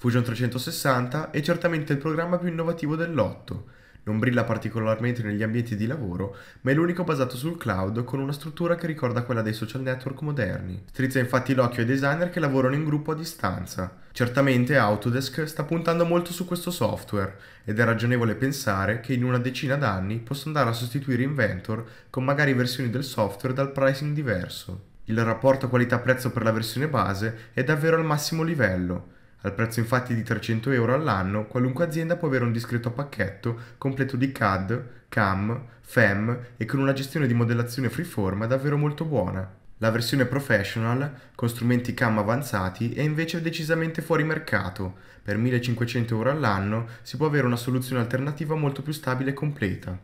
Fusion 360 è certamente il programma più innovativo del lotto. Non brilla particolarmente negli ambienti di lavoro, ma è l'unico basato sul cloud con una struttura che ricorda quella dei social network moderni. Strizza infatti l'occhio ai designer che lavorano in gruppo a distanza. Certamente Autodesk sta puntando molto su questo software ed è ragionevole pensare che in una decina d'anni possa andare a sostituire Inventor con magari versioni del software dal pricing diverso. Il rapporto qualità-prezzo per la versione base è davvero al massimo livello al prezzo infatti di 300 euro all'anno, qualunque azienda può avere un discreto pacchetto completo di CAD, CAM, FEM e con una gestione di modellazione freeform davvero molto buona. La versione professional, con strumenti CAM avanzati, è invece decisamente fuori mercato. Per 1500 euro all'anno si può avere una soluzione alternativa molto più stabile e completa.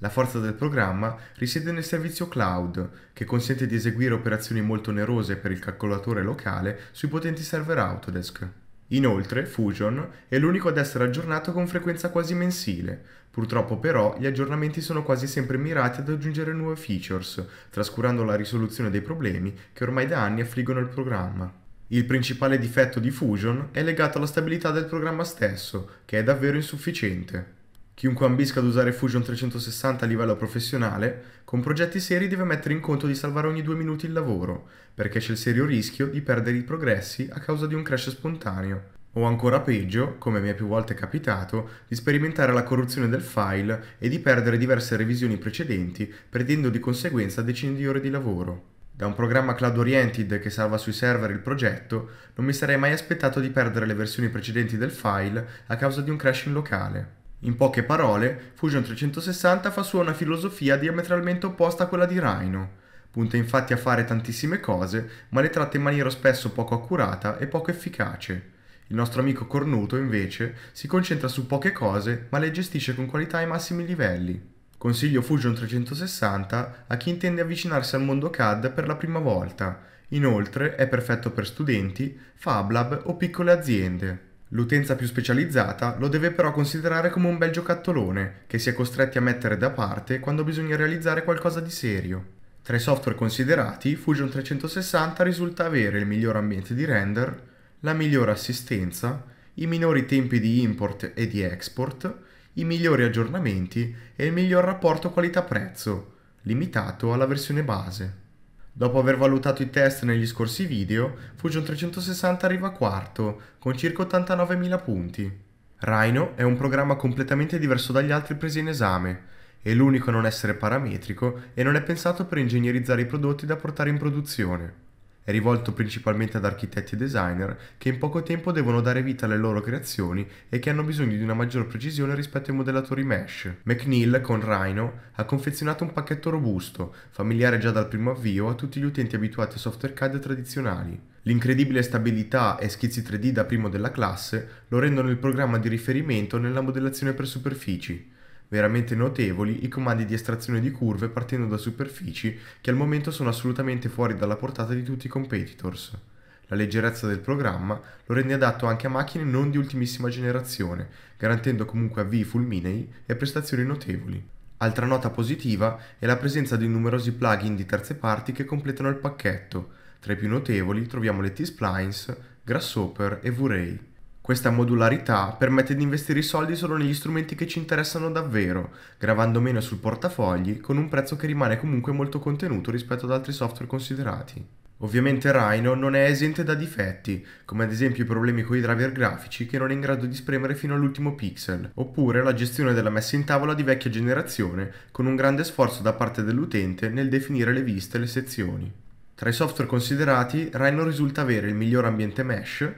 La forza del programma risiede nel servizio cloud, che consente di eseguire operazioni molto onerose per il calcolatore locale sui potenti server Autodesk. Inoltre, Fusion è l'unico ad essere aggiornato con frequenza quasi mensile. Purtroppo però gli aggiornamenti sono quasi sempre mirati ad aggiungere nuove features, trascurando la risoluzione dei problemi che ormai da anni affliggono il programma. Il principale difetto di Fusion è legato alla stabilità del programma stesso, che è davvero insufficiente. Chiunque ambisca ad usare Fusion 360 a livello professionale, con progetti seri deve mettere in conto di salvare ogni due minuti il lavoro, perché c'è il serio rischio di perdere i progressi a causa di un crash spontaneo. O ancora peggio, come mi è più volte capitato, di sperimentare la corruzione del file e di perdere diverse revisioni precedenti, perdendo di conseguenza decine di ore di lavoro. Da un programma cloud oriented che salva sui server il progetto, non mi sarei mai aspettato di perdere le versioni precedenti del file a causa di un crash in locale. In poche parole, Fusion 360 fa sua una filosofia diametralmente opposta a quella di Rhino. Punta infatti a fare tantissime cose, ma le tratta in maniera spesso poco accurata e poco efficace. Il nostro amico Cornuto, invece, si concentra su poche cose, ma le gestisce con qualità ai massimi livelli. Consiglio Fusion 360 a chi intende avvicinarsi al mondo CAD per la prima volta. Inoltre è perfetto per studenti, fablab o piccole aziende. L'utenza più specializzata lo deve però considerare come un bel giocattolone che si è costretti a mettere da parte quando bisogna realizzare qualcosa di serio. Tra i software considerati, Fusion 360 risulta avere il miglior ambiente di render, la migliore assistenza, i minori tempi di import e di export, i migliori aggiornamenti e il miglior rapporto qualità-prezzo, limitato alla versione base. Dopo aver valutato i test negli scorsi video, Fusion 360 arriva quarto, con circa 89.000 punti. Rhino è un programma completamente diverso dagli altri presi in esame, è l'unico a non essere parametrico e non è pensato per ingegnerizzare i prodotti da portare in produzione. È rivolto principalmente ad architetti e designer che in poco tempo devono dare vita alle loro creazioni e che hanno bisogno di una maggior precisione rispetto ai modellatori mesh. McNeil con Rhino ha confezionato un pacchetto robusto, familiare già dal primo avvio a tutti gli utenti abituati a software CAD tradizionali. L'incredibile stabilità e schizzi 3D da primo della classe lo rendono il programma di riferimento nella modellazione per superfici veramente notevoli i comandi di estrazione di curve partendo da superfici che al momento sono assolutamente fuori dalla portata di tutti i competitors. La leggerezza del programma lo rende adatto anche a macchine non di ultimissima generazione, garantendo comunque avvii fulminei e prestazioni notevoli. Altra nota positiva è la presenza di numerosi plugin di terze parti che completano il pacchetto. Tra i più notevoli troviamo le T-Splines, Grasshopper e V-Ray. Questa modularità permette di investire i soldi solo negli strumenti che ci interessano davvero, gravando meno sul portafogli con un prezzo che rimane comunque molto contenuto rispetto ad altri software considerati. Ovviamente Rhino non è esente da difetti, come ad esempio i problemi con i driver grafici che non è in grado di spremere fino all'ultimo pixel, oppure la gestione della messa in tavola di vecchia generazione, con un grande sforzo da parte dell'utente nel definire le viste e le sezioni. Tra i software considerati, Rhino risulta avere il miglior ambiente mesh,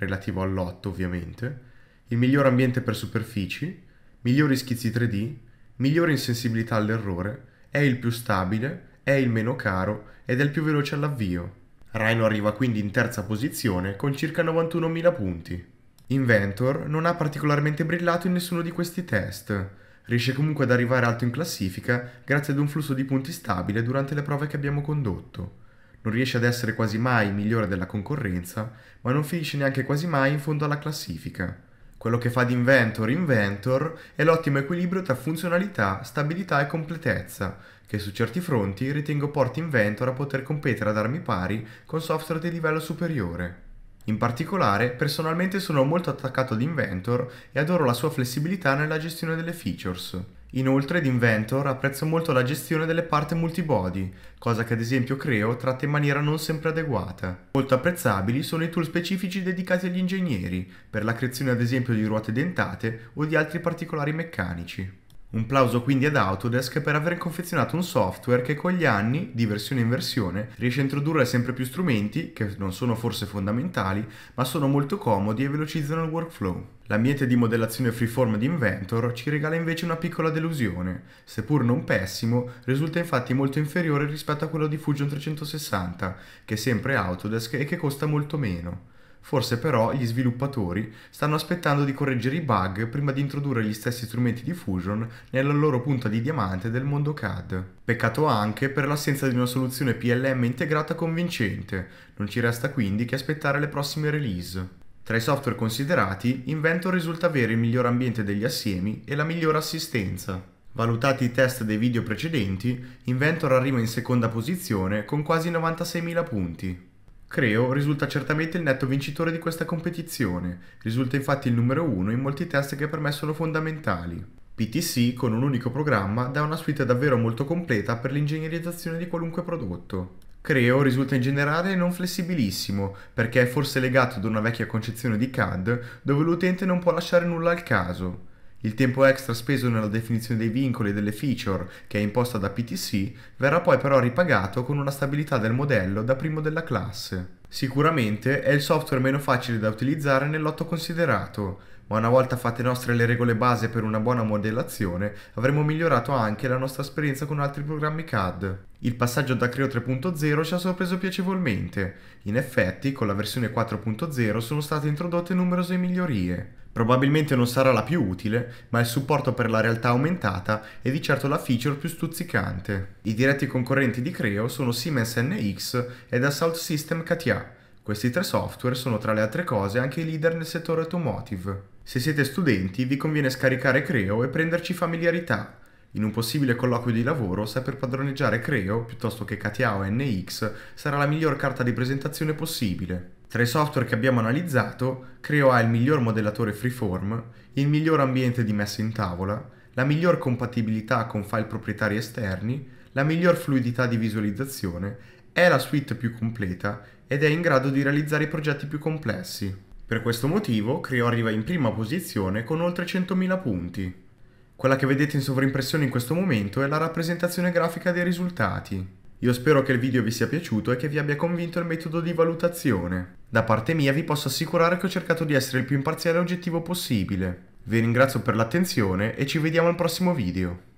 relativo al lotto ovviamente, il miglior ambiente per superfici, migliori schizzi 3D, migliore insensibilità all'errore, è il più stabile, è il meno caro ed è il più veloce all'avvio. Rhino arriva quindi in terza posizione con circa 91.000 punti. Inventor non ha particolarmente brillato in nessuno di questi test, riesce comunque ad arrivare alto in classifica grazie ad un flusso di punti stabile durante le prove che abbiamo condotto non riesce ad essere quasi mai migliore della concorrenza, ma non finisce neanche quasi mai in fondo alla classifica. Quello che fa di Inventor Inventor è l'ottimo equilibrio tra funzionalità, stabilità e completezza, che su certi fronti ritengo porti Inventor a poter competere ad armi pari con software di livello superiore. In particolare, personalmente sono molto attaccato ad Inventor e adoro la sua flessibilità nella gestione delle features. Inoltre D'Inventor apprezzo molto la gestione delle parti multibody, cosa che ad esempio Creo tratta in maniera non sempre adeguata. Molto apprezzabili sono i tool specifici dedicati agli ingegneri, per la creazione ad esempio di ruote dentate o di altri particolari meccanici. Un plauso quindi ad Autodesk per aver confezionato un software che con gli anni, di versione in versione, riesce a introdurre sempre più strumenti, che non sono forse fondamentali, ma sono molto comodi e velocizzano il workflow. L'ambiente di modellazione freeform di Inventor ci regala invece una piccola delusione, seppur non pessimo, risulta infatti molto inferiore rispetto a quello di Fusion 360, che è sempre Autodesk e che costa molto meno. Forse però gli sviluppatori stanno aspettando di correggere i bug prima di introdurre gli stessi strumenti di Fusion nella loro punta di diamante del mondo CAD. Peccato anche per l'assenza di una soluzione PLM integrata convincente, non ci resta quindi che aspettare le prossime release. Tra i software considerati, Inventor risulta avere il miglior ambiente degli assiemi e la migliore assistenza. Valutati i test dei video precedenti, Inventor arriva in seconda posizione con quasi 96.000 punti. Creo risulta certamente il netto vincitore di questa competizione, risulta infatti il numero uno in molti test che per me sono fondamentali. PTC, con un unico programma, dà una suite davvero molto completa per l'ingegnerizzazione di qualunque prodotto. Creo risulta in generale non flessibilissimo, perché è forse legato ad una vecchia concezione di CAD dove l'utente non può lasciare nulla al caso. Il tempo extra speso nella definizione dei vincoli e delle feature, che è imposta da PTC, verrà poi però ripagato con una stabilità del modello da primo della classe. Sicuramente è il software meno facile da utilizzare nell'otto considerato, ma una volta fatte nostre le regole base per una buona modellazione, avremo migliorato anche la nostra esperienza con altri programmi CAD. Il passaggio da Creo 3.0 ci ha sorpreso piacevolmente. In effetti, con la versione 4.0 sono state introdotte numerose migliorie. Probabilmente non sarà la più utile, ma il supporto per la realtà aumentata è di certo la feature più stuzzicante. I diretti concorrenti di Creo sono Siemens NX ed Assault System KTA, questi tre software sono tra le altre cose anche i leader nel settore automotive. Se siete studenti vi conviene scaricare Creo e prenderci familiarità. In un possibile colloquio di lavoro, saper padroneggiare Creo piuttosto che KTA o NX sarà la miglior carta di presentazione possibile. Tra i software che abbiamo analizzato, Creo ha il miglior modellatore freeform, il miglior ambiente di messa in tavola, la miglior compatibilità con file proprietari esterni, la miglior fluidità di visualizzazione, è la suite più completa ed è in grado di realizzare i progetti più complessi. Per questo motivo Creo arriva in prima posizione con oltre 100.000 punti. Quella che vedete in sovrimpressione in questo momento è la rappresentazione grafica dei risultati. Io spero che il video vi sia piaciuto e che vi abbia convinto il metodo di valutazione. Da parte mia vi posso assicurare che ho cercato di essere il più imparziale e oggettivo possibile. Vi ringrazio per l'attenzione e ci vediamo al prossimo video.